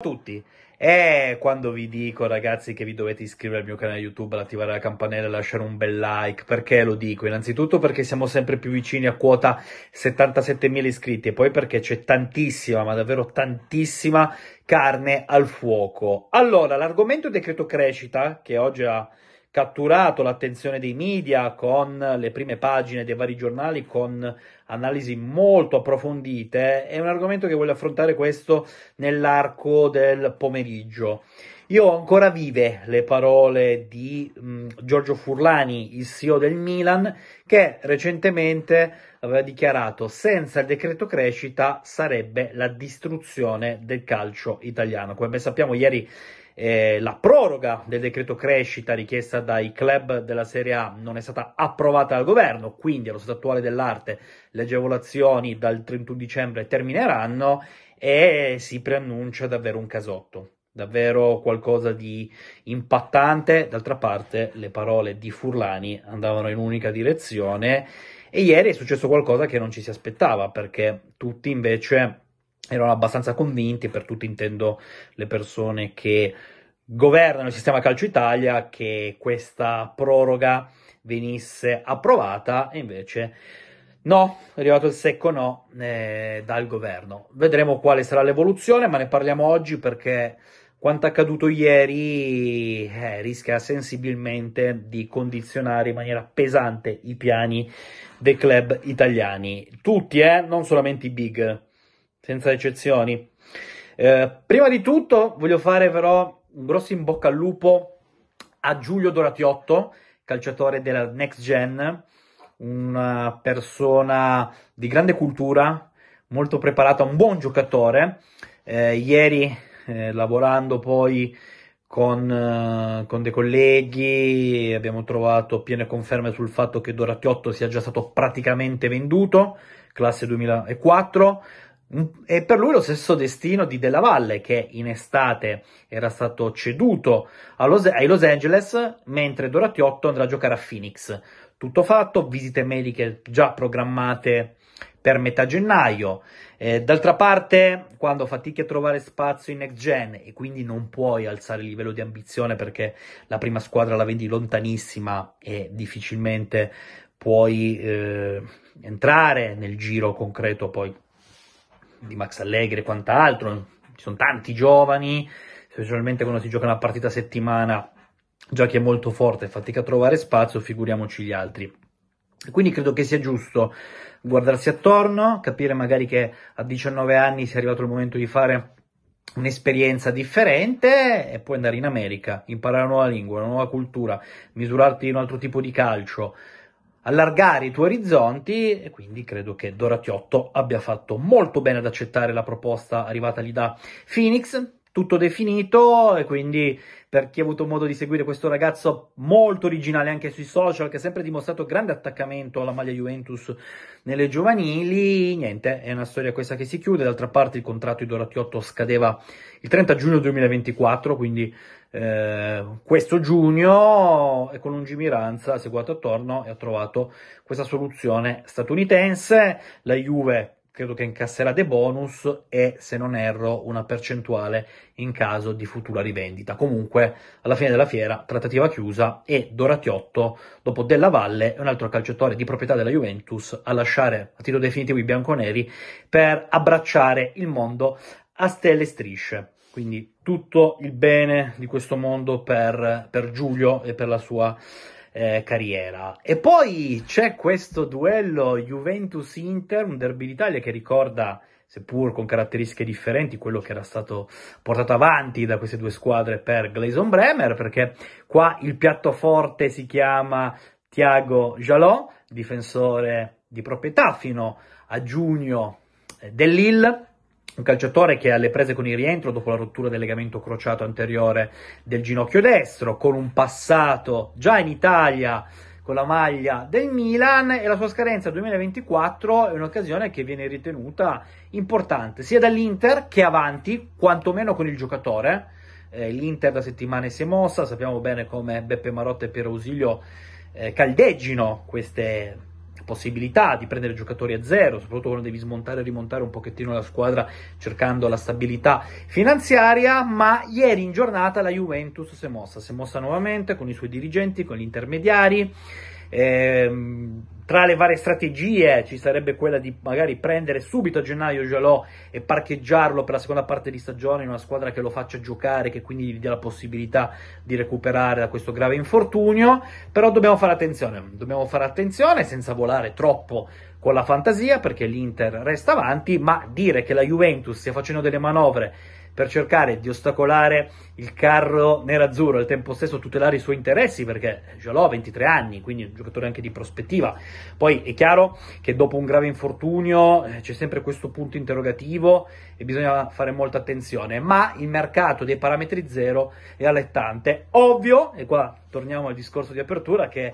a tutti. E quando vi dico, ragazzi, che vi dovete iscrivere al mio canale YouTube, attivare la campanella e lasciare un bel like, perché lo dico? Innanzitutto perché siamo sempre più vicini a quota 77.000 iscritti e poi perché c'è tantissima, ma davvero tantissima carne al fuoco. Allora, l'argomento decreto crescita, che oggi ha catturato l'attenzione dei media con le prime pagine dei vari giornali, con analisi molto approfondite. È un argomento che voglio affrontare questo nell'arco del pomeriggio. Io ho ancora vive le parole di mh, mm, Giorgio Furlani, il CEO del Milan, che recentemente aveva dichiarato senza il decreto crescita sarebbe la distruzione del calcio italiano. Come ben sappiamo ieri eh, la proroga del decreto crescita richiesta dai club della Serie A non è stata approvata dal governo, quindi allo stato attuale dell'arte le agevolazioni dal 31 dicembre termineranno e si preannuncia davvero un casotto davvero qualcosa di impattante. D'altra parte, le parole di Furlani andavano in un'unica direzione e ieri è successo qualcosa che non ci si aspettava perché tutti invece erano abbastanza convinti, per tutti intendo le persone che governano il sistema calcio Italia che questa proroga venisse approvata e invece no, è arrivato il secco no eh, dal governo. Vedremo quale sarà l'evoluzione, ma ne parliamo oggi perché quanto accaduto ieri eh, rischia sensibilmente di condizionare in maniera pesante i piani dei club italiani. Tutti, eh, non solamente i big, senza eccezioni. Eh, prima di tutto voglio fare però un grosso in bocca al lupo a Giulio Doratiotto, calciatore della Next Gen, una persona di grande cultura, molto preparata, un buon giocatore. Eh, ieri, eh, lavorando poi con, eh, con, dei colleghi, abbiamo trovato piene conferme sul fatto che Doratiotto sia già stato praticamente venduto, classe 2004. Mm? E per lui lo stesso destino di Della Valle, che in estate era stato ceduto Los, ai Los Angeles, mentre Doratiotto andrà a giocare a Phoenix. Tutto fatto, visite mediche già programmate per metà gennaio. Eh, d'altra parte, quando fatichi a trovare spazio in next gen e quindi non puoi alzare il livello di ambizione perché la prima squadra la vedi lontanissima e difficilmente puoi eh, entrare nel giro concreto poi di Max Allegri e quant'altro, ci sono tanti giovani, specialmente quando si gioca una partita a settimana, già che è molto forte, fatica a trovare spazio, figuriamoci gli altri. Quindi credo che sia giusto guardarsi attorno, capire magari che a 19 anni sia arrivato il momento di fare un'esperienza differente e poi andare in America, imparare una nuova lingua, una nuova cultura, misurarti in un altro tipo di calcio, allargare i tuoi orizzonti e quindi credo che Doratiotto abbia fatto molto bene ad accettare la proposta arrivata lì da Phoenix. Tutto definito e quindi per chi ha avuto modo di seguire questo ragazzo molto originale anche sui social che ha sempre dimostrato grande attaccamento alla maglia Juventus nelle giovanili, niente, è una storia questa che si chiude, d'altra parte il contratto di Doratiotto scadeva il 30 giugno 2024, quindi eh, questo giugno e con lungimiranza è guardato attorno e ha trovato questa soluzione statunitense. La Juve credo che incasserà dei bonus e, se non erro, una percentuale in caso di futura rivendita. Comunque, alla fine della fiera, trattativa chiusa e Doratiotto, dopo Della Valle, un altro calciatore di proprietà della Juventus, a lasciare a titolo definitivo i bianconeri per abbracciare il mondo a stelle e strisce. Quindi tutto il bene di questo mondo per, per Giulio e per la sua eh, carriera. E poi c'è questo duello Juventus-Inter, un derby d'Italia che ricorda seppur con caratteristiche differenti, quello che era stato portato avanti da queste due squadre per Gleison Bremer, perché qua il piatto forte si chiama Thiago Jalò, difensore di proprietà fino a giugno eh, dell'Ill, un calciatore che è alle prese con il rientro dopo la rottura del legamento crociato anteriore del ginocchio destro, con un passato già in Italia con la maglia del Milan e la sua scadenza 2024 è un'occasione che viene ritenuta importante sia dall'Inter che avanti, quantomeno con il giocatore. Eh, L'Inter da settimane si è mossa, sappiamo bene come Beppe Marotta e Piero Ausilio eh, caldeggino queste possibilità di prendere giocatori a zero, soprattutto quando devi smontare e rimontare un pochettino la squadra cercando la stabilità finanziaria, ma ieri in giornata la Juventus si è mossa, si è mossa nuovamente con i suoi dirigenti, con gli intermediari. Ehm, tra le varie strategie ci sarebbe quella di magari prendere subito a gennaio Jalò e parcheggiarlo per la seconda parte di stagione in una squadra che lo faccia giocare, che quindi gli dia la possibilità di recuperare da questo grave infortunio, però dobbiamo fare attenzione, dobbiamo fare attenzione senza volare troppo con la fantasia perché l'Inter resta avanti, ma dire che la Juventus stia facendo delle manovre per cercare di ostacolare il carro nerazzurro e al tempo stesso tutelare i suoi interessi, perché Jalò ha 23 anni, quindi è un giocatore anche di prospettiva. Poi è chiaro che dopo un grave infortunio eh, c'è sempre questo punto interrogativo e bisogna fare molta attenzione, ma il mercato dei parametri zero è allettante. Ovvio, e qua torniamo al discorso di apertura, che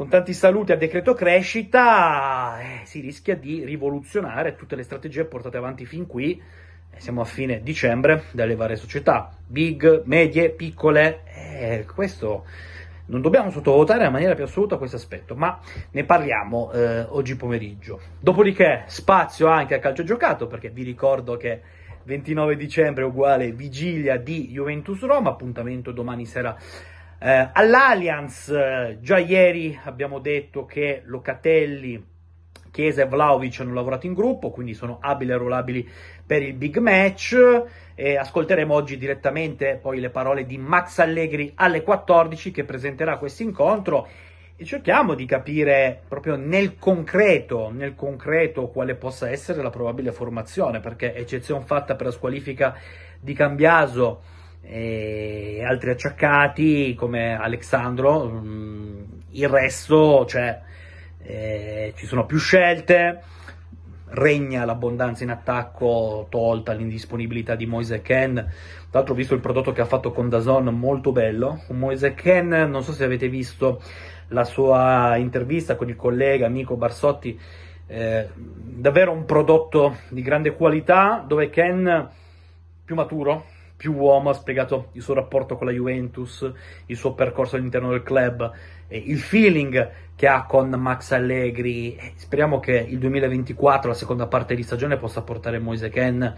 con tanti saluti a decreto crescita, eh, si rischia di rivoluzionare tutte le strategie portate avanti fin qui. Eh, siamo a fine dicembre dalle varie società, big, medie, piccole. Eh, questo non dobbiamo sottovalutare in maniera più assoluta questo aspetto, ma ne parliamo eh, oggi pomeriggio. Dopodiché, spazio anche a calcio giocato, perché vi ricordo che 29 dicembre è uguale vigilia di Juventus Roma, appuntamento domani sera eh, All'Allianz, eh, già ieri abbiamo detto che Locatelli, Chiesa e Vlaovic hanno lavorato in gruppo, quindi sono abili e ruolabili per il big match. E ascolteremo oggi direttamente poi le parole di Max Allegri alle 14 che presenterà questo incontro e cerchiamo di capire proprio nel concreto, nel concreto quale possa essere la probabile formazione, perché eccezione fatta per la squalifica di Cambiaso e altri acciaccati come Alexandro, mm, il resto, cioè, eh, ci sono più scelte, regna l'abbondanza in attacco, tolta l'indisponibilità di Moise Ken. Tra l'altro ho visto il prodotto che ha fatto con Dazon, molto bello. Moise Ken, non so se avete visto la sua intervista con il collega amico Barsotti, eh, davvero un prodotto di grande qualità dove Ken più maturo, più uomo, ha spiegato il suo rapporto con la Juventus, il suo percorso all'interno del club, il feeling che ha con Max Allegri. Speriamo che il 2024, la seconda parte di stagione, possa portare Moise Ken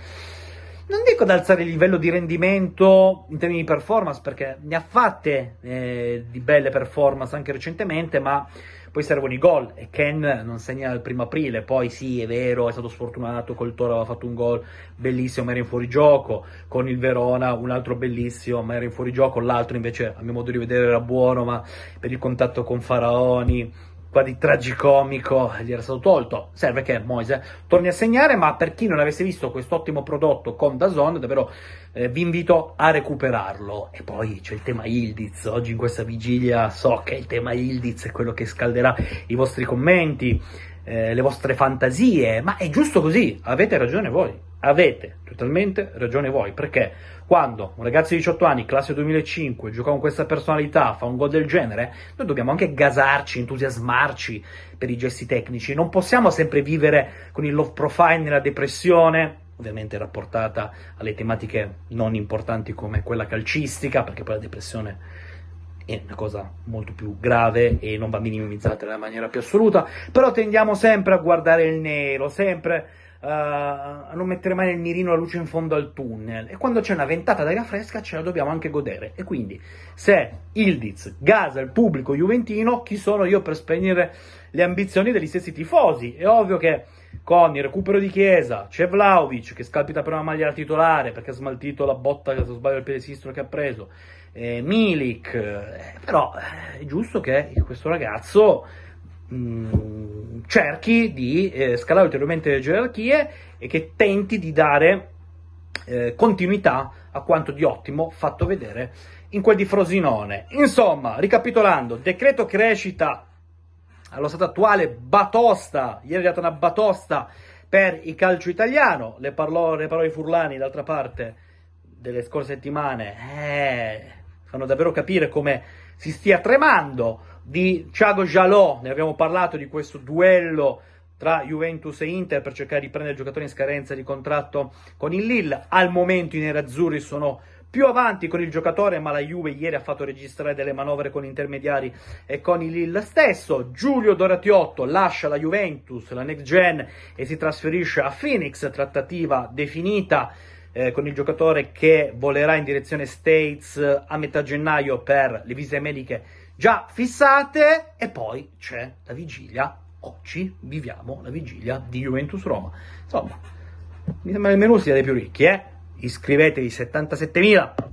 non dico ad alzare il livello di rendimento in termini di performance, perché ne ha fatte eh, di belle performance anche recentemente, ma poi servono i gol e Ken non segna il primo aprile, poi sì è vero, è stato sfortunato, col Toro aveva fatto un gol bellissimo ma era in fuorigioco, con il Verona un altro bellissimo ma era in fuorigioco, l'altro invece a mio modo di vedere era buono ma per il contatto con Faraoni qua di tragicomico gli era stato tolto. Serve che Moise torni a segnare, ma per chi non avesse visto quest'ottimo prodotto con Dazon, davvero eh, vi invito a recuperarlo. E poi c'è il tema Ildiz. Oggi in questa vigilia so che il tema Ildiz è quello che scalderà i vostri commenti, eh, le vostre fantasie, ma è giusto così, avete ragione voi. Avete totalmente ragione voi, perché quando un ragazzo di 18 anni, classe 2005, gioca con questa personalità, fa un gol del genere, noi dobbiamo anche gasarci, entusiasmarci per i gesti tecnici. Non possiamo sempre vivere con il love profile nella depressione, ovviamente rapportata alle tematiche non importanti come quella calcistica, perché poi la depressione è una cosa molto più grave e non va minimizzata nella maniera più assoluta, però tendiamo sempre a guardare il nero, sempre uh, a non mettere mai nel mirino la luce in fondo al tunnel. E quando c'è una ventata d'aria fresca ce la dobbiamo anche godere. E quindi se Ildiz gasa il pubblico juventino, chi sono io per spegnere le ambizioni degli stessi tifosi? È ovvio che con il recupero di Chiesa, c'è Vlaovic che scalpita per una maglia titolare perché ha smaltito la botta, se sbaglio, il piede sinistro che ha preso, eh, Milik, eh, però eh, è giusto che questo ragazzo mh, mm, cerchi di eh, scalare ulteriormente le gerarchie e che tenti di dare eh, continuità a quanto di ottimo fatto vedere in quel di Frosinone. Insomma, ricapitolando, decreto crescita allo stato attuale, batosta, ieri è data una batosta per il calcio italiano, le, parole di Furlani d'altra parte delle scorse settimane eh, fanno davvero capire come si stia tremando di Thiago Jalò, ne abbiamo parlato di questo duello tra Juventus e Inter per cercare di prendere il giocatore in scadenza di contratto con il Lille. Al momento i nerazzurri sono più avanti con il giocatore, ma la Juve ieri ha fatto registrare delle manovre con intermediari e con il Lille stesso. Giulio Doratiotto lascia la Juventus, la next gen, e si trasferisce a Phoenix, trattativa definita eh, con il giocatore che volerà in direzione States eh, a metà gennaio per le visite mediche già fissate e poi c'è la vigilia. Oggi viviamo la vigilia di Juventus Roma. Insomma, mi sembra il menù sia dei più ricchi, eh? Iscrivetevi 77.000